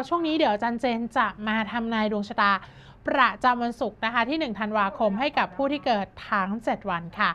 รับช่วงนี้เดี๋ยวจันเจนจะมาทำนายดวงชะตาประจำวันศุกร์นะคะที่1ธันวาคมให้กับผู้ที่เกิดทั้ง 7 วันค่ะ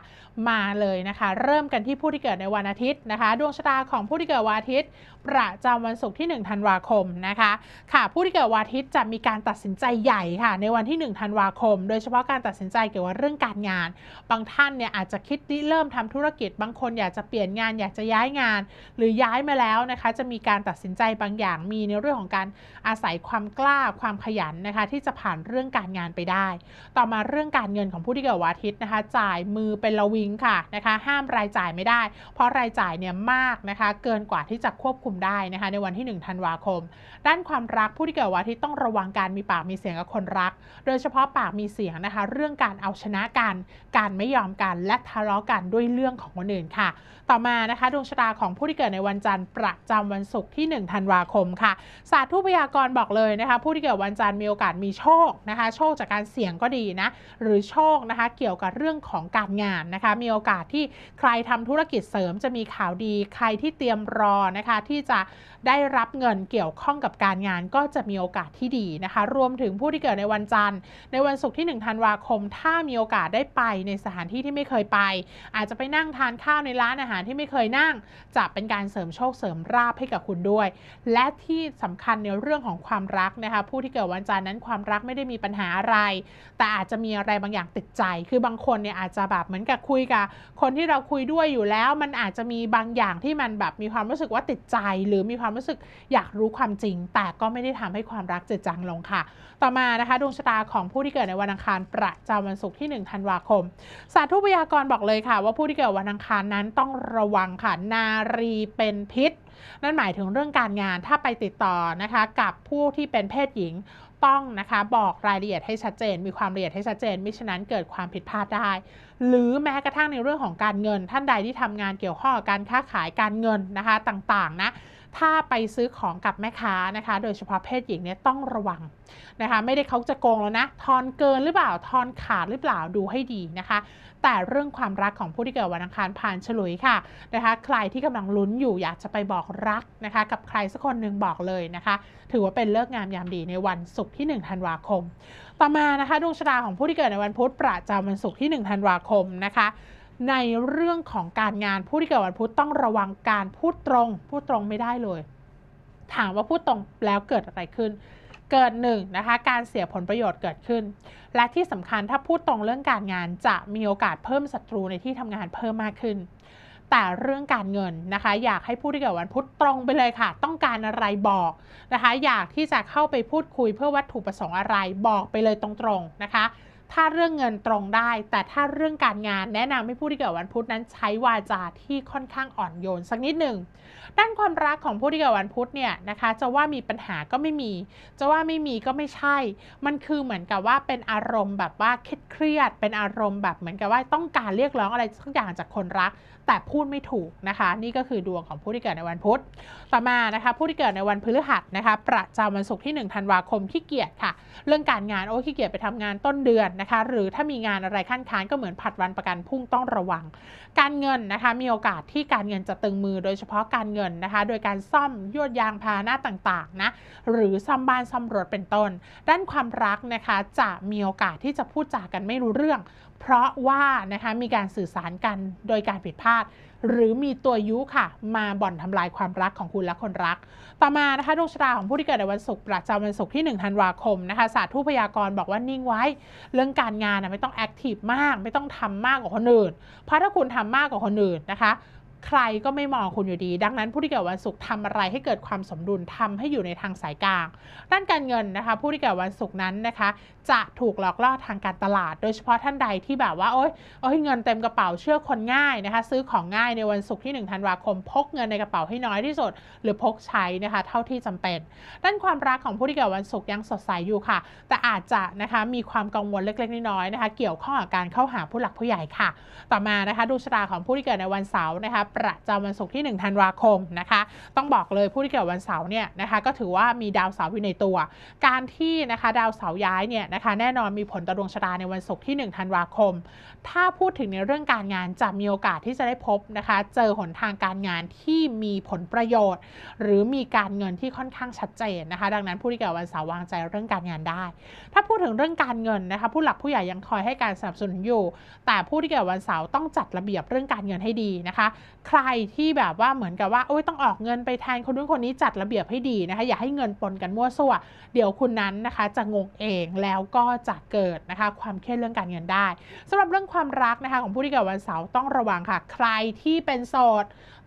มาเลยนะคะ เริ่มกันที่ผู้ที่เกิดในวันอาทิตย์นะคะ ดวงชะตาของผู้ที่เกิดวันอาทิตย์ ประจำวันศุกร์ที่1ธันวาคมนะคะค่ะผู้ที่เกิดวันอาทิตย์จะมีการตัดสินใจใหญ่ค่ะ ในวันที่ 1 ธันวาคม โดยเฉพาะการตัดสินใจเกี่ยวกับเรื่องการงาน บางท่านเนี่ยอาจจะคิดที่เริ่มทำธุรกิจ บางคนอยากจะเปลี่ยนงานอยากจะย้ายงาน หรือย้ายมาแล้วนะคะจะมีการตัดสินใจบางอย่างมีในเรื่องของการอาศัยความกล้าความขยันนะคะที่จะผ่านเรื่องรื่องการงานไปได้ ต่อมาเรื่องการเงินของผู้ที่เกิดวันอาทิตย์นะคะ จ่ายมือเป็นระวิงค่ะนะคะ ห้ามรายจ่ายไม่ได้ เพราะรายจ่ายเนี่ยมากนะคะ เกินกว่าที่จะควบคุมได้นะคะ ในวันที่1ธันวาคม ด้านความรักผู้ที่เกิดวันอาทิตย์ต้องระวังการมีปากมีเสียงกับคนรัก โดยเฉพาะปากมีเสียงนะคะ เรื่องการเอาชนะกัน การไม่ยอมกันและทะเลาะกันด้วยเรื่องของคนอื่นค่ะ ต่อมานะคะดวงชะตาของผู้ที่เกิดในวันจันทร์ ประจำวันศุกร์ที่ 1 ธันวาคมค่ะ ศาสตร์ทุพยากรบอกเลยนะคะผู้ที่เกิดวันจันทร์มีโอกาส มีโชคนะคะโชคจากการเสี่ยงก็ดีนะ หรือโชคนะคะเกี่ยวกับเรื่องของการงานนะคะมีโอกาสที่ใครทำธุรกิจเสริมจะมีข่าวดี ใครที่เตรียมรอนะคะที่จะได้รับเงินเกี่ยวข้องกับการงานก็จะมีโอกาสที่ดีนะคะรวมถึงผู้ที่เกิดในวันจันทร์ในวันศุกร์ที่1ธันวาคม ถ้ามีโอกาสได้ไปในสถานที่ที่ไม่เคยไป อาจจะไปนั่งทานข้าวในร้านอาหารที่ไม่เคยนั่ง จะเป็นการเสริมโชคเสริมราบให้กับคุณด้วย และที่สำคัญในเรื่องของความรักนะคะผู้ที่เกิดวันจันทร์นั้นความรักไม่ได้มีมีปัญหาอะไร แต่อาจจะมีอะไรบางอย่างติดใจ คือบางคนเนี่ยอาจจะแบบเหมือนกับคุยกับ คนที่เราคุยด้วยอยู่แล้ว มันอาจจะมีบางอย่างที่มันแบบ มีความรู้สึกว่าติดใจ หรือมีความรู้สึกอยากรู้ความจริง แต่ก็ไม่ได้ทำให้ความรักจืดจางลงค่ะ ต่อมานะคะดวงชะตาของผู้ที่เกิดในวันอังคาร ประจำวันศุกร์ที่ 1 ธันวาคม ศาสตร์ทุพยากรบอกเลยค่ะ ว่าผู้ที่เกิดวันอังคารนั้นต้องระวังค่ะนารีเป็นพิษนั่นหมายถึงเรื่องการงาน ถ้าไปติดต่อนะคะ กับผู้ที่เป็นเพศหญิงต้องนะคะบอกรายละเอียดให้ชัดเจน มีความละเอียดให้ชัดเจน มิฉะนั้นเกิดความผิดพลาดได้ หรือแม้กระทั่งในเรื่องของการเงิน ท่านใดที่ทำงานเกี่ยวข้องกับการค้าขาย การเงินนะคะต่างๆนะถ้าไปซื้อของกับแม่ค้านะคะโดยเฉพาะเพศหญิงเนี่ยต้องระวังนะคะไม่ได้เขาจะโกงแล้วนะ ทอนเกินหรือเปล่า ทอนขาดหรือเปล่าดูให้ดีนะคะ แต่เรื่องความรักของผู้ที่เกิดวันอังคารผ่านฉลุยค่ะนะคะใครที่กำลังลุ้นอยู่อยากจะไปบอกรักนะคะ กับใครสักคนหนึ่งบอกเลยนะคะ ถือว่าเป็นเลิกงามยามดีในวันศุกร์ที่1ธันวาคม ต่อมานะคะดวงชะตาของผู้ที่เกิดในวันพุธประจำวันศุกร์ที่1ธันวาคมนะคะในเรื่องของการงานผู้ที่เกิดวันพุธต้องระวังการพูดตรง พูดตรงไม่ได้เลย ถามว่าพูดตรงแล้วเกิดอะไรขึ้น เกิดหนึ่งนะคะการเสียผลประโยชน์เกิดขึ้น และที่สำคัญถ้าพูดตรงเรื่องการงานจะมีโอกาสเพิ่มศัตรูในที่ทำงานเพิ่มมากขึ้น แต่เรื่องการเงินนะคะ อยากให้ผู้ที่เกิดวันพุธตรงไปเลยค่ะ ต้องการอะไรบอกนะคะ อยากที่จะเข้าไปพูดคุยเพื่อวัตถุประสงค์อะไร บอกไปเลยตรงๆนะคะถ้าเรื่องเงินตรงได้แต่ถ้าเรื่องการงานแนะนำให้ผู้ที่เกิดวันพุธนั้นใช้วาจาที่ค่อนข้างอ่อนโยน สักนิดหนึ่งด้านความรักของผู้ที่เกิดวันพุธเนี่ยนะคะจะว่ามีปัญหาก็ไม่มี จะว่าไม่มีก็ไม่ใช่มันคือเหมือนกับว่าเป็นอารมณ์ แบบว่าเครียดเป็นอารมณ์แบบเหมือนกับว่าต้องการเรียกร้องอะไรสักอย่างจากคนรัก แต่พูดไม่ถูกนะคะนี่ก็คือดวงของผู้ที่เกิดในวันพุธต่อมานะคะผู้ที่เกิดในวันพฤหัสนะคะประจำวันศุกร์ที่1ธันวาคมขี้เกียจค่ะเรื่องการงานโอ้ขี้เกียจไปทำงานต้นเดือนนะคะหรือถ้ามีงานอะไรขั้นค้านก็เหมือนผัดวันประกันพรุ่งต้องระวัง การเงินนะคะมีโอกาสที่การเงินจะตึงมือโดยเฉพาะการเงินนะคะโดยการซ่อมยวดยางพาหนะต่างๆนะหรือซ่อมบ้านซ่อมรถเป็นต้น ด้านความรักนะคะจะมีโอกาสที่จะพูดจากันไม่รู้เรื่อง เพราะว่านะคะมีการสื่อสารกันโดยการผิดพลาดหรือมีตัวยุค่ะมาบ่อนทำลายความรักของคุณและคนรัก ต่อมานะคะดวงชะตาของผู้ที่เกิดในวันศุกร์ประจำวันศุกร์ที่1ธันวาคมนะคะศาสตร์ทูพยากรณ์บอกว่านิ่งไว้ เรื่องการงานนะไม่ต้องแอคทีฟมาก ไม่ต้องทำมากกว่าคนอื่นเพราะถ้าคุณทำมากกว่าคนอื่นนะคะใครก็ไม่มองคุณอยู่ดี ดังนั้นผู้ที่เกิดวันศุกร์ทำอะไรให้เกิดความสมดุลทำให้อยู่ในทางสายกลาง ด้านการเงินนะคะ ผู้ที่เกิดวันศุกร์นั้นนะคะจะถูกหลอกล่อทางการตลาด โดยเฉพาะท่านใดที่แบบว่าโอ๊ยโอ๊ยเงินเต็มกระเป๋าเชื่อคนง่ายนะคะ ซื้อของง่ายในวันศุกร์ที่1ธันวาคมพกเงินในกระเป๋าให้น้อยที่สุด หรือพกใช้นะคะ เท่าที่จำเป็น ด้านความรักของผู้ที่เกิดวันศุกร์ยังสดใสอยู่ค่ะ แต่อาจจะนะคะมีความกังวลเล็กๆน้อยๆนะคะ เกี่ยวข้องกับการเข้าหาผู้หลักผู้ใหญ่ค่ะ ต่อมานะคะ ดูชะตาของผู้ที่เกิดในวันเสาร์นะคะประจำวันศุกร์ที่ 1 ธันวาคมนะคะ ต้องบอกเลยผู้ที่เกิดวันเสาร์เนี่ยนะคะก็ถือว่ามีดาวเสาร์อยู่ในตัว การที่นะคะดาวเสาร์ย้ายเนี่ยนะคะแน่นอนมีผลต่อดวงชะตาในวันศุกร์ที่ 1 ธันวาคม ถ้าพูดถึงในเรื่องการงานจะมีโอกาสที่จะได้พบนะคะ เจอหนทางการงานที่มีผลประโยชน์ หรือมีการเงินที่ค่อนข้างชัดเจนนะคะดังนั้นผู้ที่เกิดวันเสาร์วางใจเรื่องการงานได้ ถ้าพูดถึงเรื่องการเงินนะคะผู้หลักผู้ใหญ่ยังคอยให้การสนับสนุนอยู่ แต่ผู้ที่เกิดวันเสาร์ต้องจัดระเบียบเรื่องการเงินให้ดีนะคะใครที่แบบว่าเหมือนกับว่าโอ้ยต้องออกเงินไปแทนคนนู้นคนนี้จัดระเบียบให้ดีนะคะอย่าให้เงินปนกันมั่วซั่วเดี๋ยวคุณนั้นนะคะจะงงเองแล้วก็จะเกิดนะคะความเครียดเรื่องการเงินได้ สำหรับเรื่องความรักนะคะของผู้ที่เกิดวันเสาร์ ต้องระวังค่ะ ใครที่เป็นโสด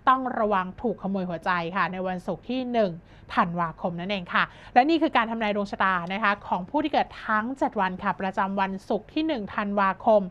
ต้องระวังถูกขโมยหัวใจค่ะ ในวันศุกร์ที่1ธันวาคมนั่นเองค่ะ และนี่คือการทำนายดวงชะตานะคะของผู้ที่เกิดทั้ง7วันค่ะประจำวันศุกร์ที่1ธันวาคม